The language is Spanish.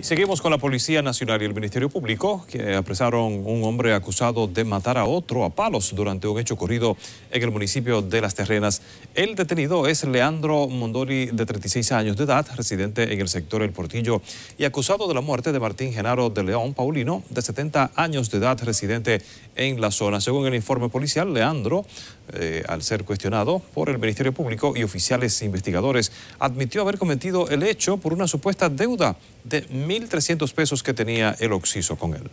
Y seguimos con la Policía Nacional y el Ministerio Público, que apresaron un hombre acusado de matar a otro a palos durante un hecho ocurrido en el municipio de Las Terrenas. El detenido es Leandro Mondoli, de 36 años de edad, residente en el sector El Portillo, y acusado de la muerte de Martín Genaro de León Paulino, de 70 años de edad, residente en la zona. Según el informe policial, Leandro eh, al ser cuestionado por el Ministerio Público y oficiales e investigadores, admitió haber cometido el hecho por una supuesta deuda de 1.300 pesos que tenía el Oxiso con él.